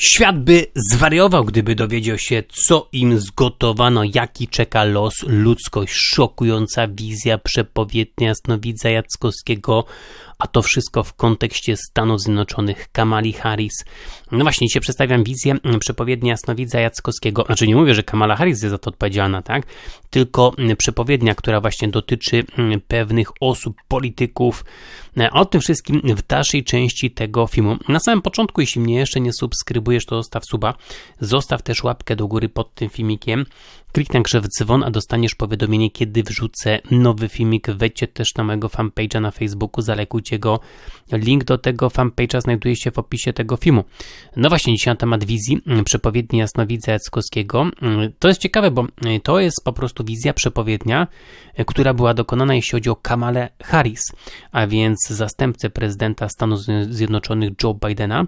Świat by zwariował, gdyby dowiedział się, co im zgotowano, jaki czeka los ludzkość. Szokująca wizja przepowiednia Snowidza Jackowskiego a to wszystko w kontekście Stanów Zjednoczonych, Kamali Harris. No właśnie, dzisiaj przedstawiam wizję mm, przepowiedni jasnowidza Jackowskiego. Znaczy nie mówię, że Kamala Harris jest za to odpowiedzialna, tak? Tylko mm, przepowiednia, która właśnie dotyczy mm, pewnych osób, polityków. E, o tym wszystkim w dalszej części tego filmu. Na samym początku, jeśli mnie jeszcze nie subskrybujesz, to zostaw suba. Zostaw też łapkę do góry pod tym filmikiem. Kliknij także w dzwon, a dostaniesz powiadomienie, kiedy wrzucę nowy filmik. Wejdźcie też na mojego fanpage'a na Facebooku, zalekuj jego Link do tego fanpage'a znajduje się w opisie tego filmu. No właśnie, dzisiaj na temat wizji mm, przepowiedni jasnowidza Jackowskiego. Mm, to jest ciekawe, bo mm, to jest po prostu wizja przepowiednia, e, która była dokonana, jeśli chodzi o Kamale Harris, a więc zastępcę prezydenta Stanów Zjednoczonych Joe Bidena.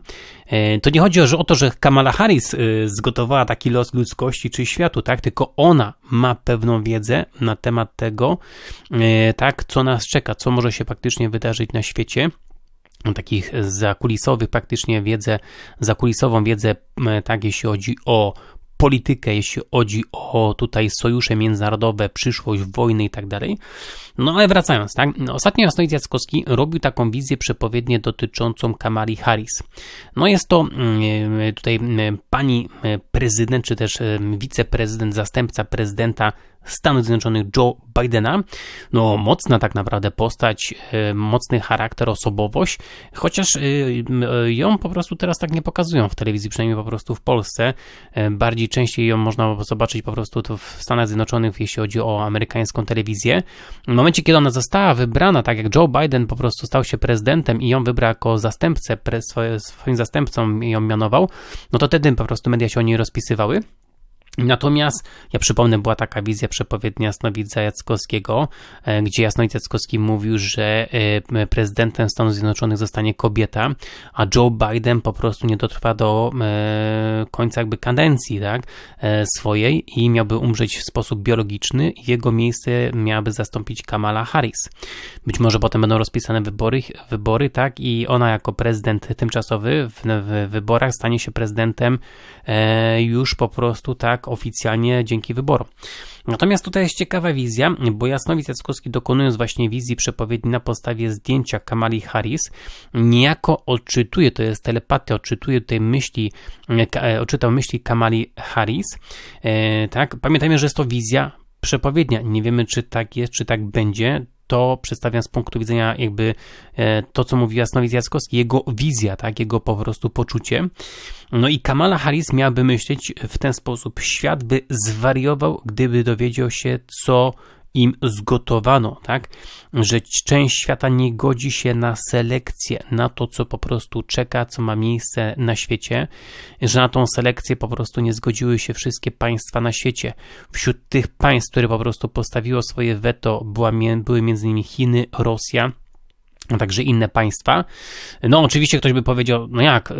E, to nie chodzi o to, że Kamala Harris e, zgotowała taki los ludzkości czy światu, tak? Tylko ona ma pewną wiedzę na temat tego, e, tak, co nas czeka, co może się faktycznie wydarzyć na świecie takich zakulisowych, praktycznie wiedzę, zakulisową wiedzę, tak, jeśli chodzi o politykę, jeśli chodzi o tutaj sojusze międzynarodowe, przyszłość, wojny i tak dalej. No ale wracając, tak? Ostatnio Jasnoid Jackowski robił taką wizję przepowiednię dotyczącą Kamali Harris. No jest to mm, e, tutaj mm, pani mm, prezydent, czy też wiceprezydent, zastępca prezydenta Stanów Zjednoczonych Joe Bidena. No, mocna tak naprawdę postać, e, mocny charakter, osobowość, chociaż e, e, ją po prostu teraz tak nie pokazują w telewizji, przynajmniej po prostu w Polsce. Bardziej częściej ją można zobaczyć po prostu w Stanach Zjednoczonych, jeśli chodzi o amerykańską telewizję. W momencie, kiedy ona została wybrana, tak jak Joe Biden po prostu stał się prezydentem i ją wybrał jako zastępcę, swoim zastępcą ją mianował, no to wtedy po prostu media się o niej rozpisywały. Natomiast, ja przypomnę, była taka wizja przepowiednia Jasnowidza Jackowskiego, e, gdzie Jasnowidz Jackowski mówił, że e, prezydentem Stanów Zjednoczonych zostanie kobieta, a Joe Biden po prostu nie dotrwa do e, końca jakby kadencji tak, swojej i miałby umrzeć w sposób biologiczny jego miejsce miałaby zastąpić Kamala Harris. Być może potem będą rozpisane wybory, wybory tak, i ona jako prezydent tymczasowy w, w wyborach stanie się prezydentem już po prostu tak oficjalnie dzięki wyborom. Natomiast tutaj jest ciekawa wizja, bo Jasnowic Jackowski dokonując właśnie wizji przepowiedni na podstawie zdjęcia Kamali Harris, niejako odczytuje, to jest telepatia, odczytuje tutaj myśli, e, e, odczytał myśli Kamali Harris, e, tak? Pamiętajmy, że jest to wizja przepowiednia. Nie wiemy, czy tak jest, czy tak będzie to przedstawiam z punktu widzenia jakby e, to, co mówi Jasnowidz Jackowski, jego wizja, tak, jego po prostu poczucie. No i Kamala Harris miałaby myśleć w ten sposób, świat by zwariował, gdyby dowiedział się, co im zgotowano, tak? Że część świata nie godzi się na selekcję, na to, co po prostu czeka, co ma miejsce na świecie, że na tą selekcję po prostu nie zgodziły się wszystkie państwa na świecie. Wśród tych państw, które po prostu postawiło swoje weto, była, były między innymi Chiny, Rosja, także inne państwa. No oczywiście ktoś by powiedział, no jak, y,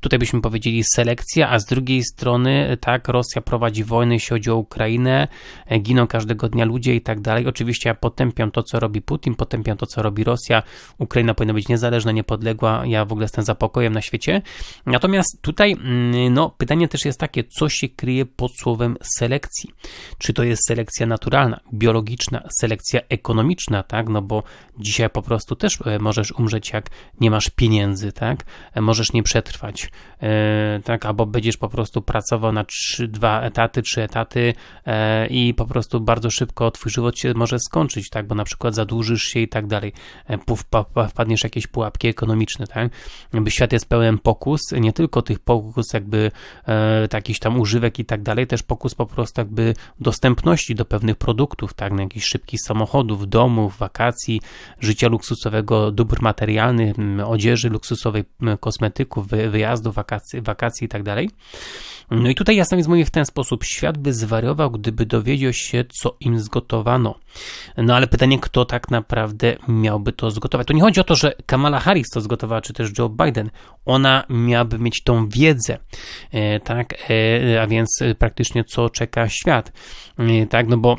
tutaj byśmy powiedzieli selekcja, a z drugiej strony y, tak, Rosja prowadzi wojny, jeśli chodzi o Ukrainę, y, giną każdego dnia ludzie i tak dalej. Oczywiście ja potępiam to, co robi Putin, potępiam to, co robi Rosja. Ukraina powinna być niezależna, niepodległa, ja w ogóle jestem za pokojem na świecie. Natomiast tutaj, mm, no pytanie też jest takie, co się kryje pod słowem selekcji? Czy to jest selekcja naturalna, biologiczna, selekcja ekonomiczna, tak, no bo dzisiaj po prostu też E, możesz umrzeć, jak nie masz pieniędzy, tak? E, możesz nie przetrwać, e, tak? Albo będziesz po prostu pracował na 3, 2 etaty, 3 etaty i po prostu bardzo szybko twój żywot się może skończyć, tak? Bo na przykład zadłużysz się i tak dalej, wpadniesz w jakieś pułapki ekonomiczne, tak? Jakby świat jest pełen pokus, nie tylko tych pokus jakby jakiś jakichś tam używek i tak dalej, też pokus po prostu jakby dostępności do pewnych produktów, tak? Na jakichś szybkich samochodów, domów, wakacji, życia luksusowego tylko dóbr materialnych, odzieży luksusowej, kosmetyków, wyjazdów, wakacji, wakacji itd. Tak no i tutaj jest mówi w ten sposób, świat by zwariował, gdyby dowiedział się, co im zgotowano. No ale pytanie, kto tak naprawdę miałby to zgotować? To nie chodzi o to, że Kamala Harris to zgotowała, czy też Joe Biden. Ona miałaby mieć tą wiedzę, e, tak, e, a więc praktycznie co czeka świat, e, tak, no bo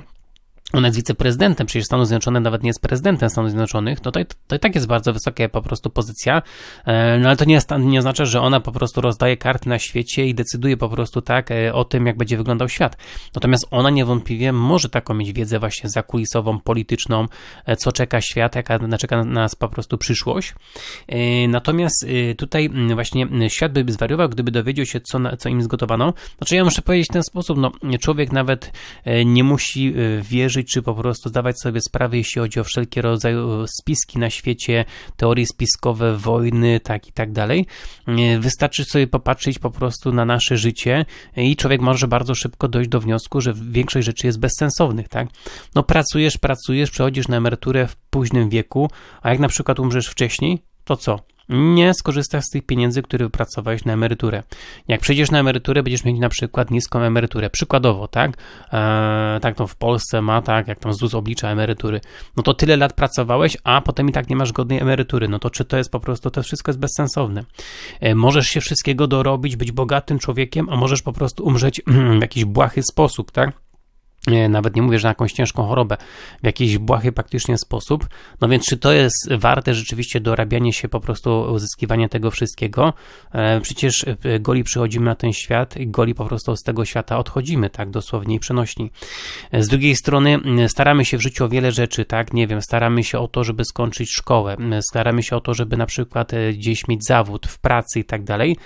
ona jest wiceprezydentem, przecież Stanów Zjednoczonych nawet nie jest prezydentem Stanów Zjednoczonych, to, to, to i tak jest bardzo wysoka po prostu pozycja, e, no ale to nie, nie oznacza, że ona po prostu rozdaje karty na świecie i decyduje po prostu tak e, o tym, jak będzie wyglądał świat. Natomiast ona niewątpliwie może taką mieć wiedzę właśnie zakulisową, polityczną, e, co czeka świat, jaka czeka nas po prostu przyszłość. Natomiast tutaj właśnie świat by zwariował, gdyby dowiedział się, co, co im zgotowano. Znaczy ja muszę powiedzieć w ten sposób, no człowiek nawet nie musi wierzyć czy po prostu zdawać sobie sprawę, jeśli chodzi o wszelkie rodzaje e, spiski na świecie, teorie spiskowe, wojny, tak i tak dalej. E, wystarczy sobie popatrzeć po prostu na nasze życie i człowiek może bardzo szybko dojść do wniosku, że większość rzeczy jest bezsensownych, tak? No pracujesz, pracujesz, przechodzisz na emeryturę w późnym wieku, a jak na przykład umrzesz wcześniej, to co? nie skorzystasz z tych pieniędzy, które wypracowałeś na emeryturę. Jak przejdziesz na emeryturę, będziesz mieć na przykład niską emeryturę. Przykładowo, tak? Eee, tak to w Polsce ma, tak? Jak tam ZUS oblicza emerytury. No to tyle lat pracowałeś, a potem i tak nie masz godnej emerytury. No to czy to jest po prostu, to wszystko jest bezsensowne. Eee, możesz się wszystkiego dorobić, być bogatym człowiekiem, a możesz po prostu umrzeć w jakiś błahy sposób, tak? E, nawet nie mówię, że na jakąś ciężką chorobę, w jakiś błahy praktycznie sposób. No więc czy to jest warte rzeczywiście dorabianie się, po prostu uzyskiwanie tego wszystkiego? E, przecież e, goli przychodzimy na ten świat i goli po prostu z tego świata odchodzimy, tak dosłownie i przenośni. Z drugiej strony staramy się w życiu o wiele rzeczy, tak? Nie wiem, staramy się o to, żeby skończyć szkołę, staramy się o to, żeby na przykład gdzieś mieć zawód w pracy i tak dalej.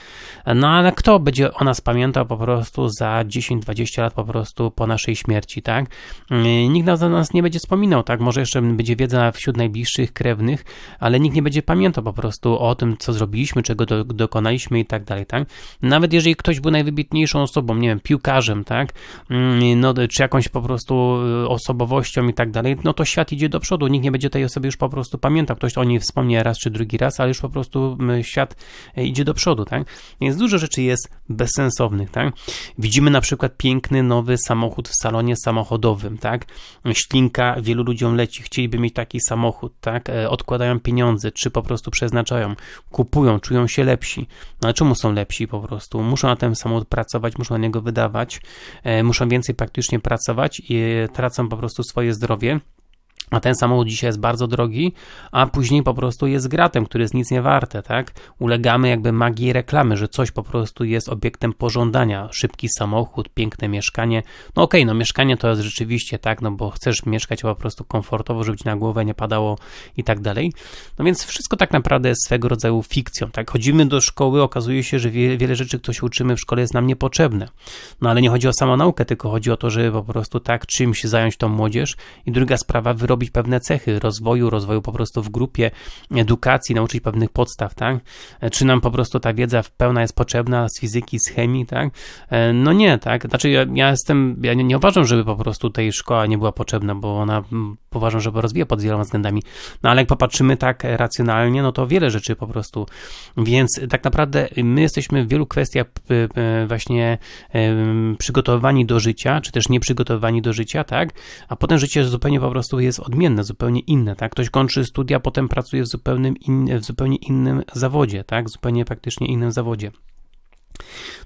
No ale kto będzie o nas pamiętał po prostu za 10-20 lat po prostu po naszej śmierci? śmierci, tak? Yy, nikt o nas nie będzie wspominał, tak? Może jeszcze będzie wiedza wśród najbliższych, krewnych, ale nikt nie będzie pamiętał po prostu o tym, co zrobiliśmy, czego do, dokonaliśmy i tak dalej, tak? Nawet jeżeli ktoś był najwybitniejszą osobą, nie wiem, piłkarzem, tak? Yy, no, czy jakąś po prostu yy, osobowością i tak dalej, no to świat idzie do przodu, nikt nie będzie tej osoby już po prostu pamiętał, ktoś o niej wspomnie raz czy drugi raz, ale już po prostu świat idzie do przodu, tak? Więc dużo rzeczy jest bezsensownych, tak? Widzimy na przykład piękny nowy samochód w salonie samochodowym, tak? Ślinka wielu ludziom leci, chcieliby mieć taki samochód, tak? E, odkładają pieniądze, czy po prostu przeznaczają, kupują, czują się lepsi. No ale czemu są lepsi po prostu? Muszą na ten samochód pracować, muszą na niego wydawać, e, muszą więcej praktycznie pracować i tracą po prostu swoje zdrowie a ten samochód dzisiaj jest bardzo drogi, a później po prostu jest gratem, który jest nic nie warte, tak? Ulegamy jakby magii reklamy, że coś po prostu jest obiektem pożądania. Szybki samochód, piękne mieszkanie. No okej, okay, no mieszkanie to jest rzeczywiście, tak? No bo chcesz mieszkać po prostu komfortowo, żeby ci na głowę nie padało i tak dalej. No więc wszystko tak naprawdę jest swego rodzaju fikcją, tak? Chodzimy do szkoły, okazuje się, że wie, wiele rzeczy, które się uczymy w szkole jest nam niepotrzebne. No ale nie chodzi o samą naukę, tylko chodzi o to, żeby po prostu tak czymś zająć tą młodzież. I druga sprawa, wyrobić wyrobić pewne cechy rozwoju, rozwoju po prostu w grupie, edukacji, nauczyć pewnych podstaw, tak? E, czy nam po prostu ta wiedza w pełna jest potrzebna z fizyki, z chemii, tak? E, no nie, tak? Znaczy ja, ja jestem, ja nie, nie uważam, żeby po prostu tej szkoła nie była potrzebna, bo ona mm, uważam, że rozwija pod wieloma względami. No ale jak popatrzymy tak racjonalnie, no to wiele rzeczy po prostu. Więc tak naprawdę my jesteśmy w wielu kwestiach właśnie przygotowani do życia, czy też nieprzygotowani do życia, tak? A potem życie zupełnie po prostu jest odmienne, zupełnie inne, tak? Ktoś kończy studia, potem pracuje w, zupełnym in, w zupełnie innym zawodzie, tak? Zupełnie praktycznie innym zawodzie.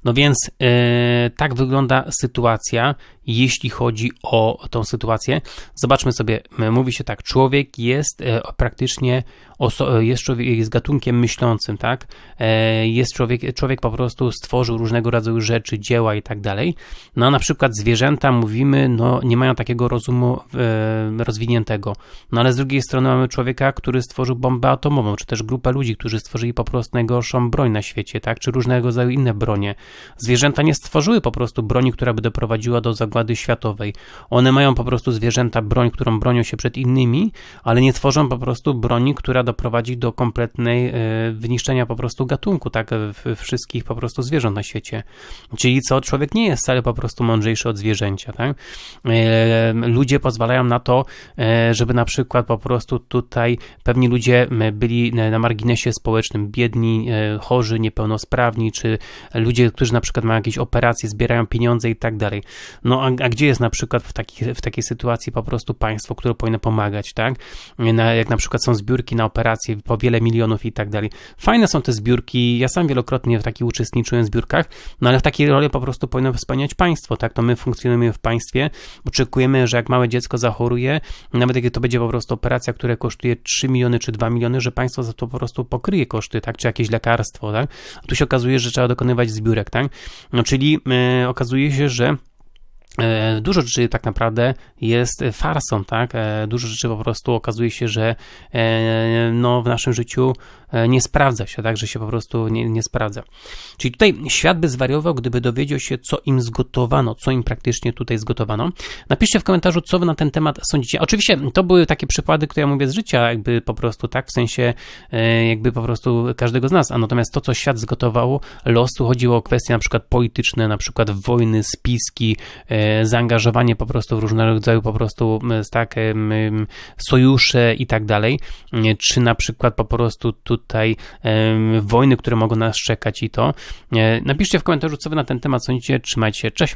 No więc e, tak wygląda sytuacja jeśli chodzi o tą sytuację. Zobaczmy sobie, mówi się tak, człowiek jest e, praktycznie, e, jest, człowiek, jest gatunkiem myślącym, tak? E, jest człowiek, człowiek po prostu stworzył różnego rodzaju rzeczy, dzieła i tak dalej. No na przykład zwierzęta, mówimy, no nie mają takiego rozumu rozwiniętego. No ale z drugiej strony mamy człowieka, który stworzył bombę atomową, czy też grupę ludzi, którzy stworzyli po prostu najgorszą broń na świecie, tak? Czy różnego rodzaju inne bronie. Zwierzęta nie stworzyły po prostu broni, która by doprowadziła do zagłady zagłady światowej. One mają po prostu zwierzęta broń, którą bronią się przed innymi, ale nie tworzą po prostu broni, która doprowadzi do kompletnej e, wyniszczenia po prostu gatunku, tak, e, wszystkich po prostu zwierząt na świecie. Czyli co, człowiek nie jest wcale po prostu mądrzejszy od zwierzęcia, tak? E, ludzie pozwalają na to, żeby na przykład po prostu tutaj pewni ludzie byli na marginesie społecznym, biedni, chorzy, niepełnosprawni, czy ludzie, którzy na przykład mają jakieś operacje, zbierają pieniądze i tak dalej. No a, a, gdzie jest na przykład w, taki, w takiej sytuacji po prostu państwo, które powinno pomagać, tak? Na, jak na przykład są zbiórki na operacje po wiele milionów i tak dalej. Fajne są te zbiórki, ja sam wielokrotnie w takich uczestniczyłem w zbiórkach, no ale w takiej roli po prostu powinno wspaniać państwo, tak? To my funkcjonujemy w państwie, oczekujemy, że jak małe dziecko zachoruje, nawet jak to będzie po prostu operacja, która kosztuje 3 miliony czy 2 miliony, że państwo za to po prostu pokryje koszty, tak? Czy jakieś lekarstwo, tak? A tu się okazuje, że trzeba dokonywać zbiórek, tak? No czyli yy, okazuje się, że E, dużo rzeczy tak naprawdę jest farsą, tak? E, dużo rzeczy po prostu okazuje się, że e, no, w naszym życiu nie sprawdza się, tak? Że się po prostu nie, nie sprawdza. Czyli tutaj świat by zwariował, gdyby dowiedział się, co im zgotowano, co im praktycznie tutaj zgotowano. Napiszcie w komentarzu, co wy na ten temat sądzicie. Oczywiście to były takie przykłady, które ja mówię z życia, jakby po prostu, tak? W sensie jakby po prostu każdego z nas. A natomiast to, co świat zgotował, losu chodziło o kwestie na przykład polityczne, na przykład wojny, spiski, zaangażowanie po prostu w różnego rodzaju po prostu tak, sojusze i tak dalej, czy na przykład po prostu tutaj wojny, które mogą nas czekać i to. E, napiszcie w komentarzu, co wy na ten temat sądzicie. Trzymajcie się, cześć!